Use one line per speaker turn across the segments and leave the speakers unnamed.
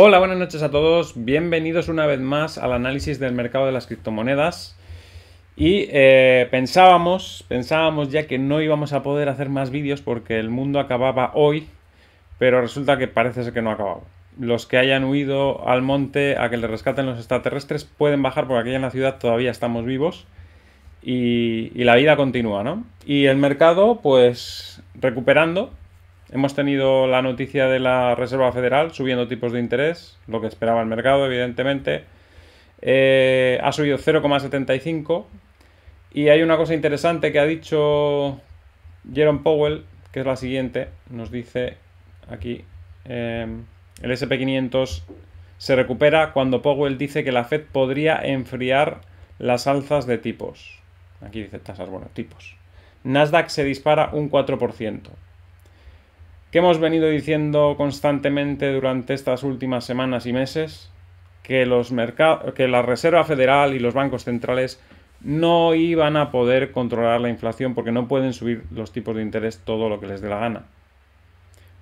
Hola, buenas noches a todos. Bienvenidos una vez más al análisis del mercado de las criptomonedas. Y eh, pensábamos, pensábamos ya que no íbamos a poder hacer más vídeos porque el mundo acababa hoy, pero resulta que parece ser que no ha acabado. Los que hayan huido al monte a que le rescaten los extraterrestres pueden bajar porque aquí en la ciudad todavía estamos vivos y, y la vida continúa, ¿no? Y el mercado, pues recuperando, Hemos tenido la noticia de la Reserva Federal subiendo tipos de interés, lo que esperaba el mercado, evidentemente. Eh, ha subido 0,75. Y hay una cosa interesante que ha dicho Jerome Powell, que es la siguiente. Nos dice aquí, em, el SP500 se recupera cuando Powell dice que la Fed podría enfriar las alzas de tipos. Aquí dice tasas, bueno, tipos. Nasdaq se dispara un 4% que hemos venido diciendo constantemente durante estas últimas semanas y meses que, los que la Reserva Federal y los bancos centrales no iban a poder controlar la inflación porque no pueden subir los tipos de interés todo lo que les dé la gana.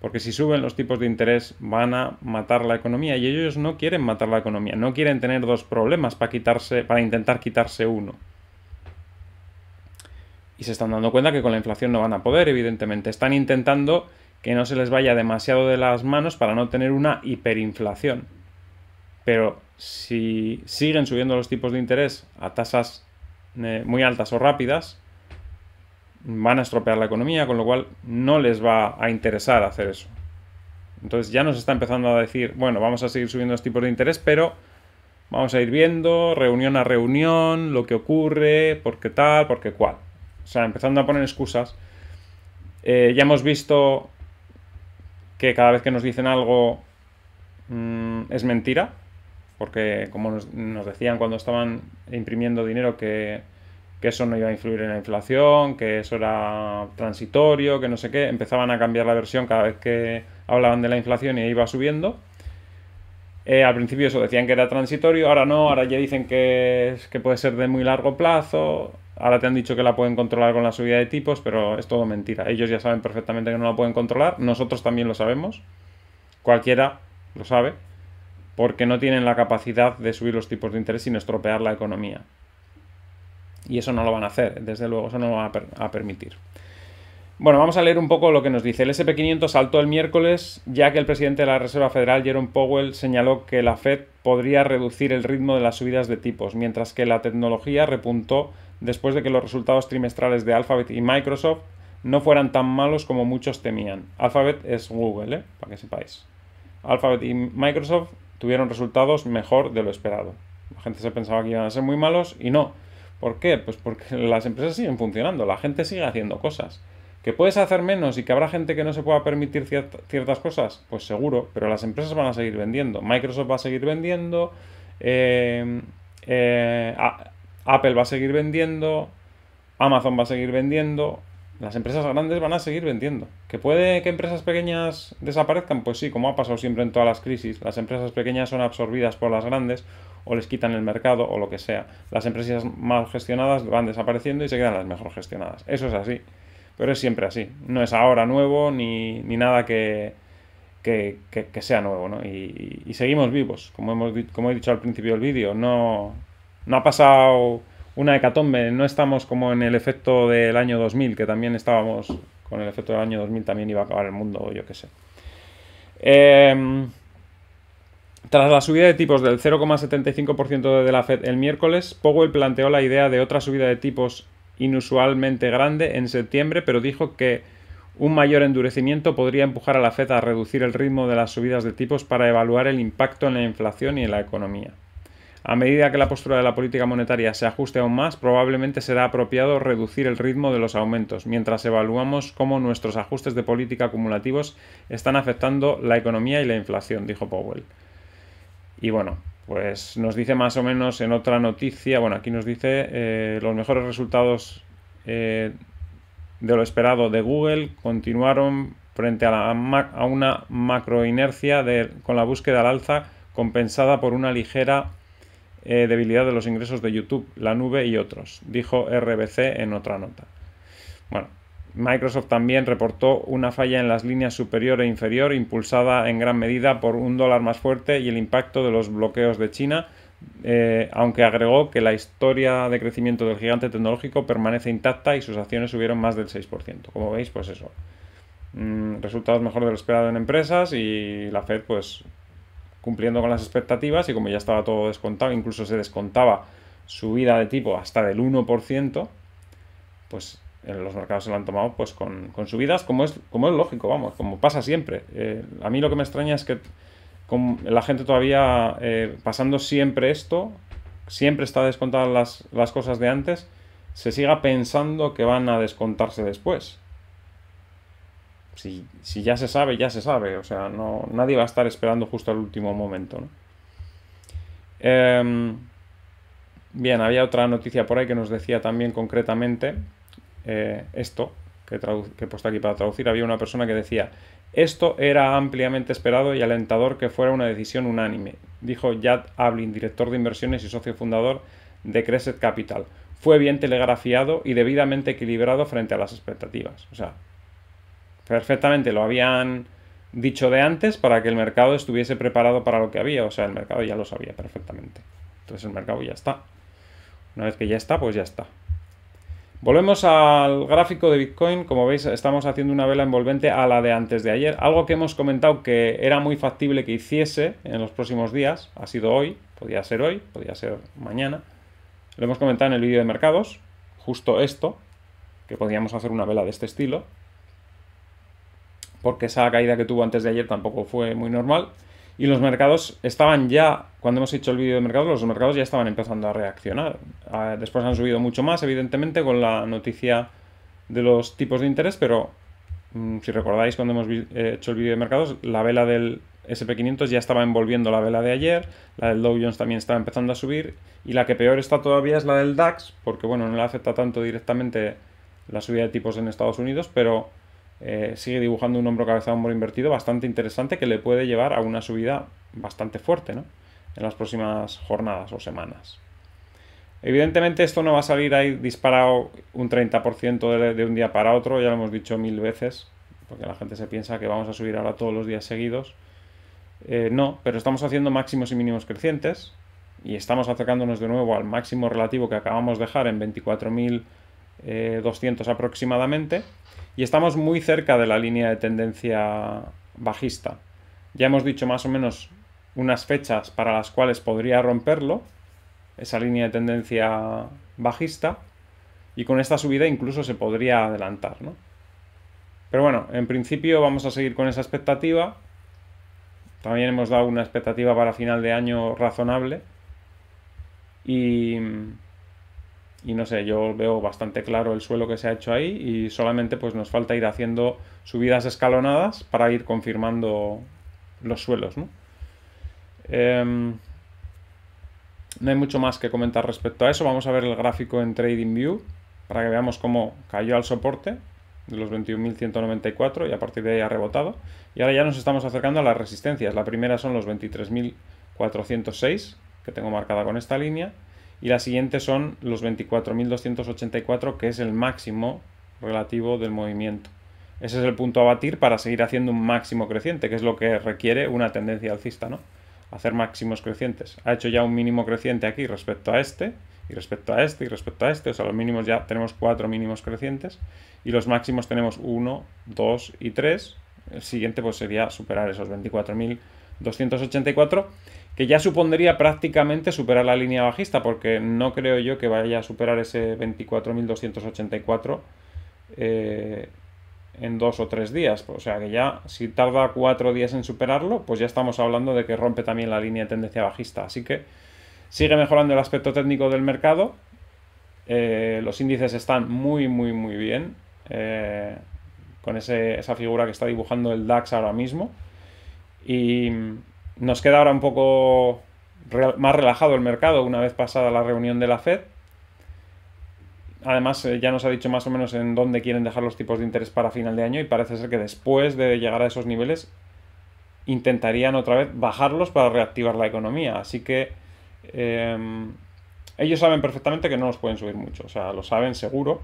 Porque si suben los tipos de interés van a matar la economía y ellos no quieren matar la economía, no quieren tener dos problemas para quitarse para intentar quitarse uno. Y se están dando cuenta que con la inflación no van a poder, evidentemente, están intentando que no se les vaya demasiado de las manos para no tener una hiperinflación. Pero si siguen subiendo los tipos de interés a tasas eh, muy altas o rápidas, van a estropear la economía, con lo cual no les va a interesar hacer eso. Entonces ya nos está empezando a decir, bueno, vamos a seguir subiendo los tipos de interés, pero vamos a ir viendo reunión a reunión lo que ocurre, por qué tal, por qué cual. O sea, empezando a poner excusas. Eh, ya hemos visto que cada vez que nos dicen algo mm, es mentira, porque como nos, decían cuando estaban imprimiendo dinero que, eso no iba a influir en la inflación, que eso era transitorio, que no sé qué, empezaban a cambiar la versión cada vez que hablaban de la inflación y iba subiendo. Eh, al principio eso decían que era transitorio, ahora no, ahora ya dicen que, que puede ser de muy largo plazo, Ahora te han dicho que la pueden controlar con la subida de tipos, pero es todo mentira. Ellos ya saben perfectamente que no la pueden controlar. Nosotros también lo sabemos. Cualquiera lo sabe. Porque no tienen la capacidad de subir los tipos de interés sin estropear la economía. Y eso no lo van a hacer, desde luego, eso no lo van a, a permitir. Bueno, vamos a leer un poco lo que nos dice. El SP500 saltó el miércoles ya que el presidente de la Reserva Federal, Jerome Powell, señaló que la Fed podría reducir el ritmo de las subidas de tipos, mientras que la tecnología repuntó después de que los resultados trimestrales de Alphabet y Microsoft no fueran tan malos como muchos temían. Alphabet es Google, ¿eh? para que sepáis. Alphabet y Microsoft tuvieron resultados mejor de lo esperado. La gente se pensaba que iban a ser muy malos y no. ¿Por qué? Pues porque las empresas siguen funcionando, la gente sigue haciendo cosas. ¿Que puedes hacer menos y que habrá gente que no se pueda permitir ciertas cosas? Pues seguro, pero las empresas van a seguir vendiendo. Microsoft va a seguir vendiendo. Eh, eh Apple va a seguir vendiendo, Amazon va a seguir vendiendo, las empresas grandes van a seguir vendiendo. ¿Que puede que empresas pequeñas desaparezcan? Pues sí, como ha pasado siempre en todas las crisis, las empresas pequeñas son absorbidas por las grandes o les quitan el mercado o lo que sea. Las empresas mal gestionadas van desapareciendo y se quedan las mejor gestionadas. Eso es así, pero es siempre así. No es ahora nuevo ni, nada que, sea nuevo, ¿no? Y, seguimos vivos, como, hemos, como he dicho al principio del vídeo, no, no ha pasado una hecatombe, no estamos como en el efecto del año 2000, que también estábamos con el efecto del año 2000, también iba a acabar el mundo, yo qué sé. Em, tras la subida de tipos del 0,75% de la Fed el miércoles, Powell planteó la idea de otra subida de tipos inusualmente grande en septiembre, pero dijo que un mayor endurecimiento podría empujar a la Fed a reducir el ritmo de las subidas de tipos para evaluar el impacto en la inflación y en la economía. A medida que la postura de la política monetaria se ajuste aún más, probablemente será apropiado reducir el ritmo de los aumentos, mientras evaluamos cómo nuestros ajustes de política acumulativos están afectando la economía y la inflación, dijo Powell. Y bueno, pues nos dice más o menos en otra noticia, bueno, aquí nos dice eh, los mejores resultados eh, de lo esperado de Google continuaron frente a, una macroinercia con la búsqueda al alza compensada por una ligera eh, debilidad de los ingresos de YouTube, la nube y otros, dijo RBC en otra nota. Bueno, Microsoft también reportó una falla en las líneas superior e inferior, impulsada en gran medida por un dólar más fuerte y el impacto de los bloqueos de China, eh, aunque agregó que la historia de crecimiento del gigante tecnológico permanece intacta y sus acciones subieron más del 6%. Como veis, pues eso. Mm, resultados mejor de lo esperado en empresas y la Fed, pues cumpliendo con las expectativas y como ya estaba todo descontado, incluso se descontaba subida de tipo hasta del 1%, pues en los mercados se lo han tomado pues con, subidas, como es, como es lógico, vamos, como pasa siempre. Eh, a mí lo que me extraña es que la gente todavía eh, pasando siempre esto, siempre está descontadas las, las cosas de antes, se siga pensando que van a descontarse después si, ya se sabe, ya se sabe. O sea, no, nadie va a estar esperando justo al último momento. Em, bien, había otra noticia por ahí que nos decía también concretamente eh, esto, que, que he puesto aquí para traducir. Había una persona que decía, esto era ampliamente esperado y alentador que fuera una decisión unánime, dijo Yad Ablin, director de inversiones y socio fundador de Crescent Capital. Fue bien telegrafiado y debidamente equilibrado frente a las expectativas. O sea, perfectamente lo habían dicho de antes para que el mercado estuviese preparado para lo que había. O sea, el mercado ya lo sabía perfectamente. Entonces el mercado ya está. Una vez que ya está, pues ya está. Volvemos al gráfico de Bitcoin. Como veis, estamos haciendo una vela envolvente a la de antes de ayer. Algo que hemos comentado que era muy factible que hiciese en los próximos días. Ha sido hoy, podía ser hoy, podía ser mañana. Lo hemos comentado en el vídeo de mercados. Justo esto, que podíamos hacer una vela de este estilo porque esa caída que tuvo antes de ayer tampoco fue muy normal. Y los mercados estaban ya, cuando hemos hecho el vídeo de mercados, los mercados ya estaban empezando a reaccionar. Ah, después han subido mucho más, evidentemente, con la noticia de los tipos de interés, pero mm, si recordáis cuando hemos eh, hecho el vídeo de mercados, la vela del SP500 ya estaba envolviendo la vela de ayer, la del Dow Jones también estaba empezando a subir, y la que peor está todavía es la del DAX, porque bueno, no le afecta tanto directamente la subida de tipos en Estados Unidos, pero eh, sigue dibujando un hombro cabeza hombro invertido bastante interesante que le puede llevar a una subida bastante fuerte en las próximas jornadas o semanas. Evidentemente esto no va a salir ahí disparado un 30% de, un día para otro, ya lo hemos dicho mil veces, porque la gente se piensa que vamos a subir ahora todos los días seguidos. Eh, no, pero estamos haciendo máximos y mínimos crecientes y estamos acercándonos de nuevo al máximo relativo que acabamos de dejar en 24.200 eh, aproximadamente. Y estamos muy cerca de la línea de tendencia bajista. Ya hemos dicho más o menos unas fechas para las cuales podría romperlo, esa línea de tendencia bajista, y con esta subida incluso se podría adelantar, Pero bueno, en principio vamos a seguir con esa expectativa. También hemos dado una expectativa para final de año razonable. Y y no sé, yo veo bastante claro el suelo que se ha hecho ahí y solamente pues nos falta ir haciendo subidas escalonadas para ir confirmando los suelos, ¿no? Em, no hay mucho más que comentar respecto a eso. Vamos a ver el gráfico en TradingView para que veamos cómo cayó al soporte de los 21.194 y a partir de ahí ha rebotado. Y ahora ya nos estamos acercando a las resistencias. La primera son los 23.406 que tengo marcada con esta línea y la siguiente son los 24.284, que es el máximo relativo del movimiento. Ese es el punto a batir para seguir haciendo un máximo creciente, que es lo que requiere una tendencia alcista, ¿no? Hacer máximos crecientes. Ha hecho ya un mínimo creciente aquí respecto a este, y respecto a este, y respecto a este. O sea, los mínimos ya tenemos cuatro mínimos crecientes, y los máximos tenemos 1, 2 y 3. El siguiente pues sería superar esos 24.284 que ya supondría prácticamente superar la línea bajista, porque no creo yo que vaya a superar ese 24.284 eh, en dos o tres días. O sea que ya, si tarda cuatro días en superarlo, pues ya estamos hablando de que rompe también la línea de tendencia bajista. Así que sigue mejorando el aspecto técnico del mercado. Eh, los índices están muy, muy, muy bien. Eh, con esa figura que está dibujando el DAX ahora mismo. Y, nos queda ahora un poco más relajado el mercado una vez pasada la reunión de la Fed. Además, eh, ya nos ha dicho más o menos en dónde quieren dejar los tipos de interés para final de año y parece ser que después de llegar a esos niveles intentarían otra vez bajarlos para reactivar la economía. Así que em, ellos saben perfectamente que no los pueden subir mucho, o sea, lo saben seguro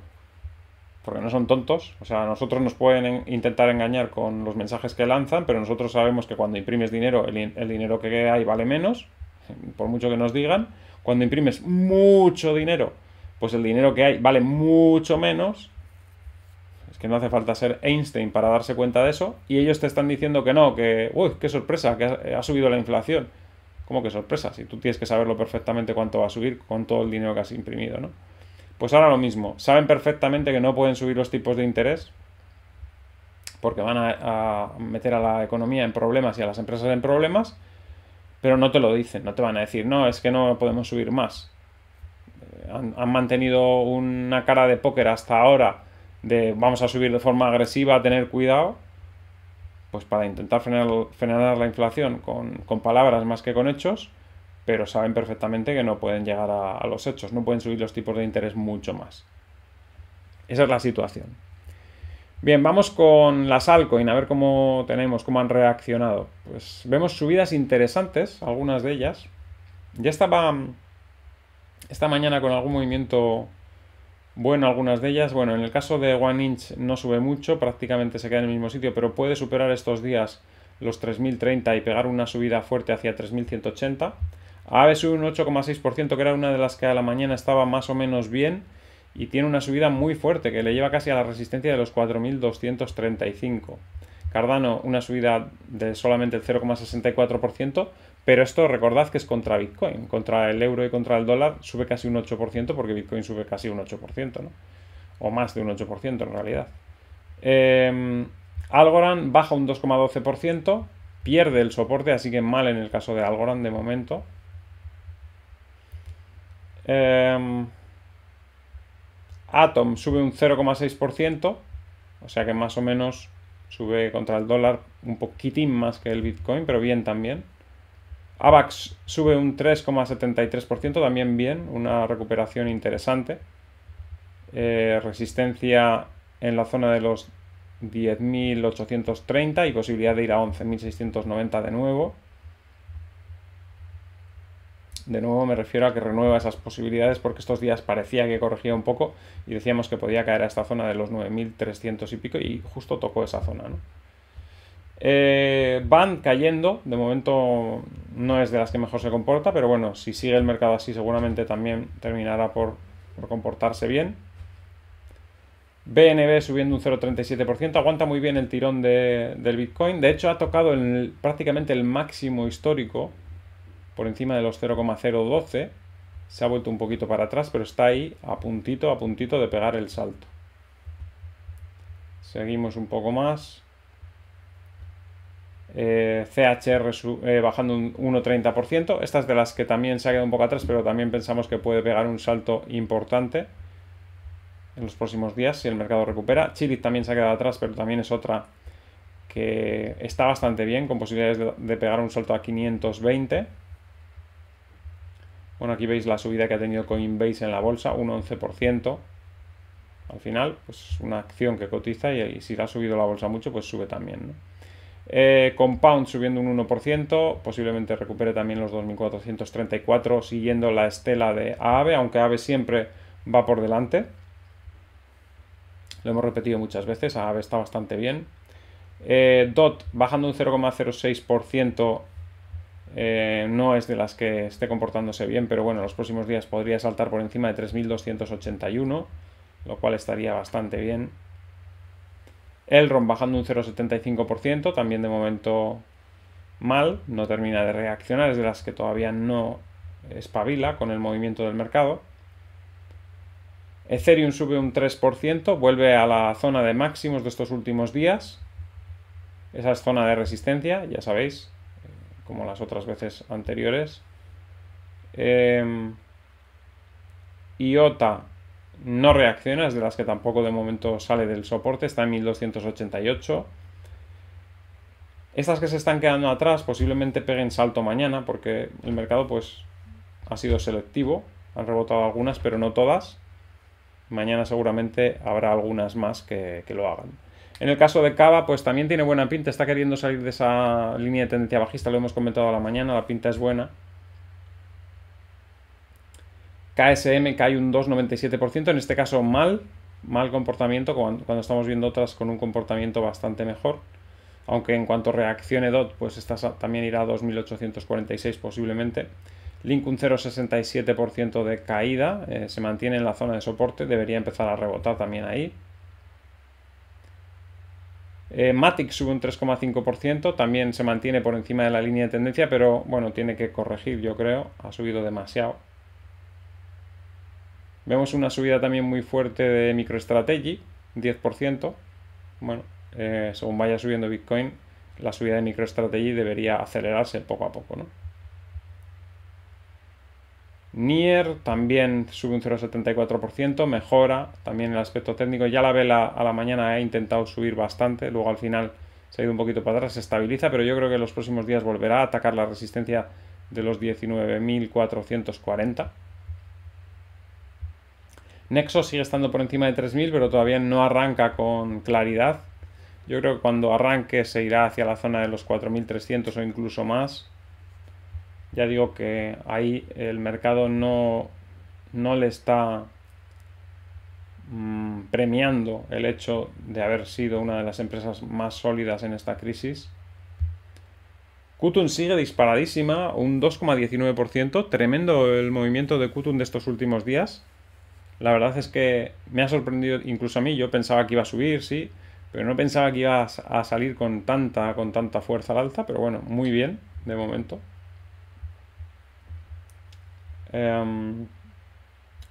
porque no son tontos. O sea, nosotros nos pueden intentar engañar con los mensajes que lanzan, pero nosotros sabemos que cuando imprimes dinero, el, dinero que hay vale menos, por mucho que nos digan. Cuando imprimes mucho dinero, pues el dinero que hay vale mucho menos. Es que no hace falta ser Einstein para darse cuenta de eso. Y ellos te están diciendo que no, que, uy, qué sorpresa, que ha, subido la inflación. ¿Cómo que sorpresa? Si tú tienes que saberlo perfectamente cuánto va a subir con todo el dinero que has imprimido, ¿no? Pues ahora lo mismo, saben perfectamente que no pueden subir los tipos de interés porque van a, meter a la economía en problemas y a las empresas en problemas, pero no te lo dicen, no te van a decir, no, es que no podemos subir más. Eh, han, mantenido una cara de póker hasta ahora de vamos a subir de forma agresiva, a tener cuidado, pues para intentar frenar, la inflación con palabras más que con hechos pero saben perfectamente que no pueden llegar a, los hechos, no pueden subir los tipos de interés mucho más. Esa es la situación. Bien, vamos con las altcoins. a ver cómo tenemos, cómo han reaccionado. Pues vemos subidas interesantes, algunas de ellas. Ya estaba esta mañana con algún movimiento bueno, algunas de ellas. Bueno, en el caso de One Inch no sube mucho, prácticamente se queda en el mismo sitio, pero puede superar estos días los 3030 y pegar una subida fuerte hacia 3180. AVE sube un 8,6%, que era una de las que a la mañana estaba más o menos bien, y tiene una subida muy fuerte, que le lleva casi a la resistencia de los 4.235. Cardano, una subida de solamente el 0,64%, pero esto recordad que es contra Bitcoin, contra el euro y contra el dólar sube casi un 8%, porque Bitcoin sube casi un 8%, O más de un 8% en realidad. Em, Algorand baja un 2,12%, pierde el soporte, así que mal en el caso de Algorand de momento. Em, Atom sube un 0,6%, o sea que más o menos sube contra el dólar un poquitín más que el Bitcoin, pero bien también. AVAX sube un 3,73%, también bien, una recuperación interesante. Eh, resistencia en la zona de los 10.830 y posibilidad de ir a 11.690 de nuevo. De nuevo me refiero a que renueva esas posibilidades porque estos días parecía que corregía un poco y decíamos que podía caer a esta zona de los 9.300 y pico y justo tocó esa zona. Eh, van cayendo, de momento no es de las que mejor se comporta, pero bueno, si sigue el mercado así seguramente también terminará por, comportarse bien. BNB subiendo un 0,37%, aguanta muy bien el tirón del Bitcoin, de hecho ha tocado prácticamente el máximo histórico por encima de los 0,012. Se ha vuelto un poquito para atrás, pero está ahí a puntito, a puntito de pegar el salto. Seguimos un poco más. Eh, CHR eh, bajando un 1,30%. Estas de las que también se ha quedado un poco atrás, pero también pensamos que puede pegar un salto importante en los próximos días si el mercado recupera. Chile también se ha quedado atrás, pero también es otra que está bastante bien, con posibilidades de pegar un salto a 520. Bueno, aquí veis la subida que ha tenido Coinbase en la bolsa, un 11%. Al final, pues una acción que cotiza y, si la ha subido la bolsa mucho, pues sube también. Eh, Compound subiendo un 1%, posiblemente recupere también los 2.434 siguiendo la estela de AAVE, aunque AAVE siempre va por delante. Lo hemos repetido muchas veces, AAVE está bastante bien. Eh, DOT bajando un 0,06% eh, no es de las que esté comportándose bien, pero bueno, los próximos días podría saltar por encima de 3.281, lo cual estaría bastante bien. Elron bajando un 0,75%, también de momento mal, no termina de reaccionar, es de las que todavía no espabila con el movimiento del mercado. Ethereum sube un 3%, vuelve a la zona de máximos de estos últimos días. Esa es zona de resistencia, ya sabéis, como las otras veces anteriores. Em, IOTA no reacciona, es de las que tampoco de momento sale del soporte, está en 1288. Estas que se están quedando atrás posiblemente peguen salto mañana porque el mercado pues ha sido selectivo, han rebotado algunas pero no todas. Mañana seguramente habrá algunas más que lo hagan. En el caso de Cava, pues también tiene buena pinta, está queriendo salir de esa línea de tendencia bajista, lo hemos comentado a la mañana, la pinta es buena. KSM cae un 2,97%, en este caso mal, mal comportamiento cuando, estamos viendo otras con un comportamiento bastante mejor. Aunque en cuanto reaccione DOT, pues esta también irá a 2.846 posiblemente. Link un 0,67% de caída, eh, se mantiene en la zona de soporte, debería empezar a rebotar también ahí. Eh, Matic sube un 3,5%, también se mantiene por encima de la línea de tendencia, pero bueno, tiene que corregir, yo creo, ha subido demasiado. Vemos una subida también muy fuerte de MicroStrategy, 10%. Bueno, eh, según vaya subiendo Bitcoin, la subida de MicroStrategy debería acelerarse poco a poco, ¿no? Nier también sube un 0,74%, mejora también el aspecto técnico. Ya la vela a la mañana ha intentado subir bastante, luego al final se ha ido un poquito para atrás, se estabiliza, pero yo creo que en los próximos días volverá a atacar la resistencia de los 19.440. Nexo sigue estando por encima de 3.000, pero todavía no arranca con claridad. Yo creo que cuando arranque se irá hacia la zona de los 4.300 o incluso más ya digo que ahí el mercado no, le está mm, premiando el hecho de haber sido una de las empresas más sólidas en esta crisis. Kutun sigue disparadísima, un 2,19%, tremendo el movimiento de Kutun de estos últimos días. La verdad es que me ha sorprendido incluso a mí, yo pensaba que iba a subir, sí, pero no pensaba que iba a salir con tanta, con tanta fuerza al alza, pero bueno, muy bien de momento. Em,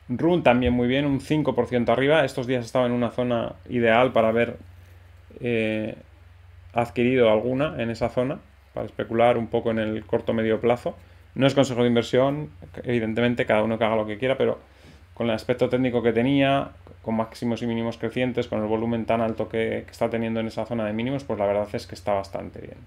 Run también muy bien, un 5% arriba. Estos días estaba en una zona ideal para haber eh, adquirido alguna en esa zona, para especular un poco en el corto medio plazo. No es consejo de inversión, evidentemente cada uno que haga lo que quiera, pero con el aspecto técnico que tenía, con máximos y mínimos crecientes, con el volumen tan alto que está teniendo en esa zona de mínimos, pues la verdad es que está bastante bien.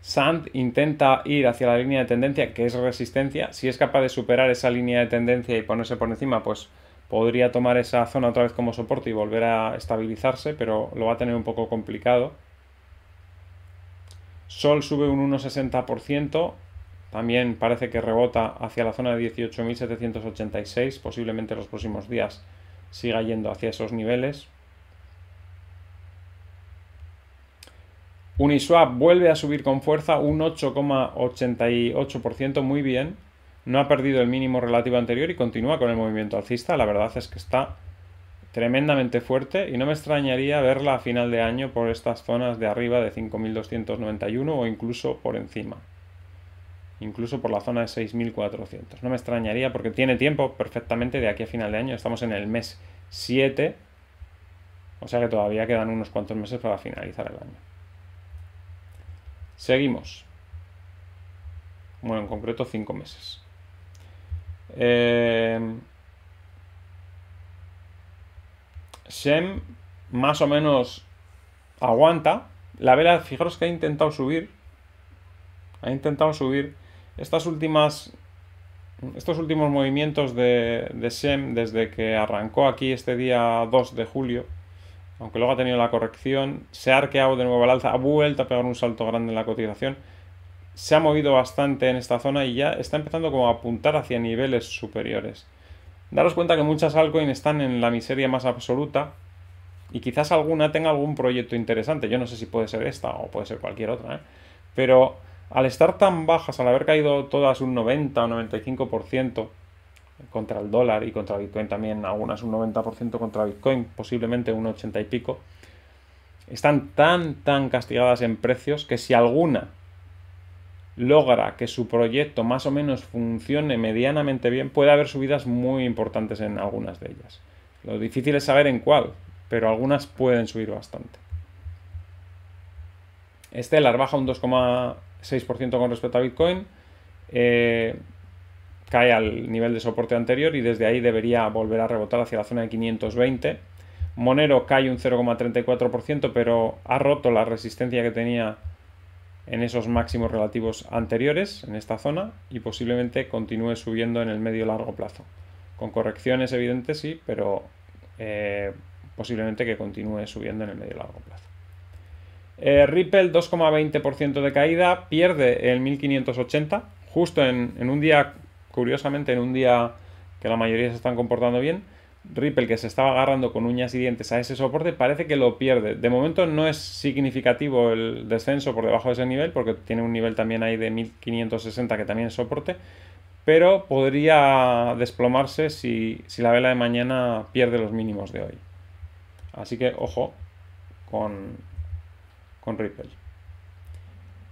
Sand intenta ir hacia la línea de tendencia, que es resistencia. Si es capaz de superar esa línea de tendencia y ponerse por encima, pues podría tomar esa zona otra vez como soporte y volver a estabilizarse, pero lo va a tener un poco complicado. Sol sube un 1,60%, también parece que rebota hacia la zona de 18.786, posiblemente los próximos días siga yendo hacia esos niveles. Uniswap vuelve a subir con fuerza un 8,88%, muy bien. No ha perdido el mínimo relativo anterior y continúa con el movimiento alcista. La verdad es que está tremendamente fuerte y no me extrañaría verla a final de año por estas zonas de arriba de 5.291 o incluso por encima. Incluso por la zona de 6.400. No me extrañaría porque tiene tiempo perfectamente de aquí a final de año. Estamos en el mes 7. O sea que todavía quedan unos cuantos meses para finalizar el año. Seguimos. Bueno, en concreto cinco meses. Eh, Shem más o menos aguanta. La vela, fijaros que ha intentado subir. Ha intentado subir. Estas últimas. Estos últimos movimientos de, de Shem desde que arrancó aquí este día 2 de julio aunque luego ha tenido la corrección, se ha arqueado de nuevo al alza, ha vuelto a pegar un salto grande en la cotización, se ha movido bastante en esta zona y ya está empezando como a apuntar hacia niveles superiores. Daros cuenta que muchas altcoins están en la miseria más absoluta y quizás alguna tenga algún proyecto interesante. Yo no sé si puede ser esta o puede ser cualquier otra, ¿eh? pero al estar tan bajas, al haber caído todas un 90 o 95%, contra el dólar y contra Bitcoin también, algunas un 90% contra Bitcoin, posiblemente un 80 y pico, están tan, tan castigadas en precios que si alguna logra que su proyecto más o menos funcione medianamente bien, puede haber subidas muy importantes en algunas de ellas. Lo difícil es saber en cuál, pero algunas pueden subir bastante. Stellar baja un 2,6% con respecto a Bitcoin. Eh, cae al nivel de soporte anterior y desde ahí debería volver a rebotar hacia la zona de 520. Monero cae un 0,34%, pero ha roto la resistencia que tenía en esos máximos relativos anteriores, en esta zona, y posiblemente continúe subiendo en el medio largo plazo. Con correcciones evidentes sí, pero eh, posiblemente que continúe subiendo en el medio largo plazo. Eh, Ripple 2,20% de caída, pierde el 1580, justo en, en un día curiosamente, en un día que la mayoría se están comportando bien, Ripple, que se estaba agarrando con uñas y dientes a ese soporte, parece que lo pierde. De momento no es significativo el descenso por debajo de ese nivel, porque tiene un nivel también ahí de 1560 que también es soporte, pero podría desplomarse si, la vela de mañana pierde los mínimos de hoy. Así que ojo con, con Ripple.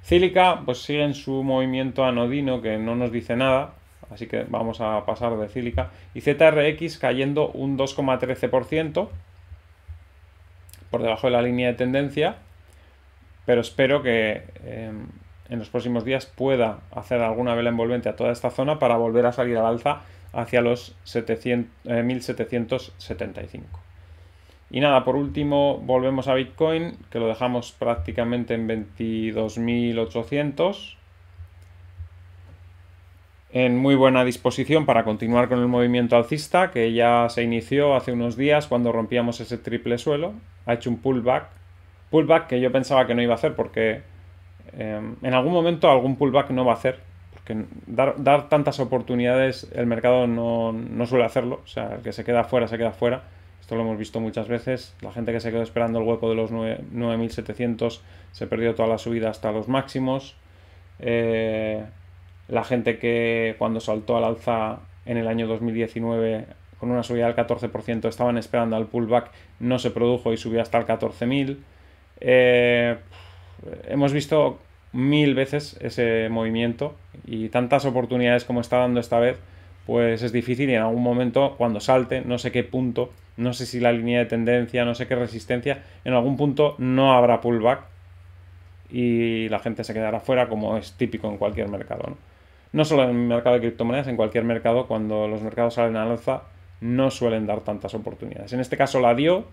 Cílica pues sigue en su movimiento anodino que no nos dice nada, Así que vamos a pasar de cílica. Y ZRX cayendo un 2,13% por debajo de la línea de tendencia. Pero espero que eh, en los próximos días pueda hacer alguna vela envolvente a toda esta zona para volver a salir al alza hacia los 700, 1775. Eh, y nada, por último volvemos a Bitcoin, que lo dejamos prácticamente en 22.800 en muy buena disposición para continuar con el movimiento alcista que ya se inició hace unos días cuando rompíamos ese triple suelo. Ha hecho un pullback. Pullback que yo pensaba que no iba a hacer porque em, en algún momento algún pullback no va a hacer. Porque dar, dar tantas oportunidades el mercado no, suele hacerlo. O sea, el que se queda fuera se queda fuera. Esto lo hemos visto muchas veces. La gente que se quedó esperando el hueco de los 9.700 se perdió toda la subida hasta los máximos. Eh, la gente que cuando saltó al alza en el año 2019 con una subida del 14% estaban esperando al pullback, no se produjo y subió hasta el 14.000. Eh, hemos visto mil veces ese movimiento y tantas oportunidades como está dando esta vez, pues es difícil y en algún momento cuando salte, no sé qué punto, no sé si la línea de tendencia, no sé qué resistencia, en algún punto no habrá pullback y la gente se quedará fuera como es típico en cualquier mercado. ¿no? No solo en el mercado de criptomonedas, en cualquier mercado, cuando los mercados salen al alza, no suelen dar tantas oportunidades. En este caso la dio,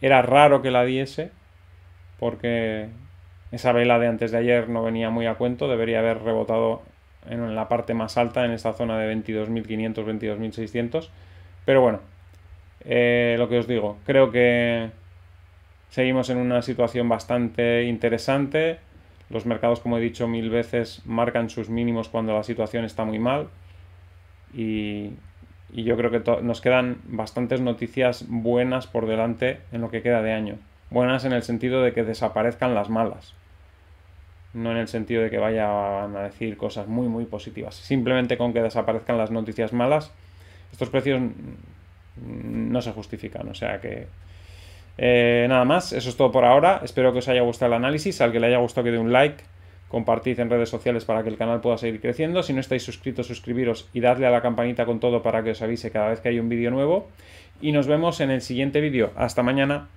era raro que la diese, porque esa vela de antes de ayer no venía muy a cuento, debería haber rebotado en la parte más alta, en esta zona de 22.500, 22.600. Pero bueno, eh, lo que os digo, creo que seguimos en una situación bastante interesante. Los mercados, como he dicho mil veces, marcan sus mínimos cuando la situación está muy mal. Y, y yo creo que nos quedan bastantes noticias buenas por delante en lo que queda de año. Buenas en el sentido de que desaparezcan las malas. No en el sentido de que vayan a decir cosas muy, muy positivas. Simplemente con que desaparezcan las noticias malas, estos precios no se justifican. O sea que eh, nada más, eso es todo por ahora. Espero que os haya gustado el análisis. Al que le haya gustado que dé un like, compartid en redes sociales para que el canal pueda seguir creciendo. Si no estáis suscritos, suscribiros y dadle a la campanita con todo para que os avise cada vez que hay un vídeo nuevo. Y nos vemos en el siguiente vídeo. Hasta mañana.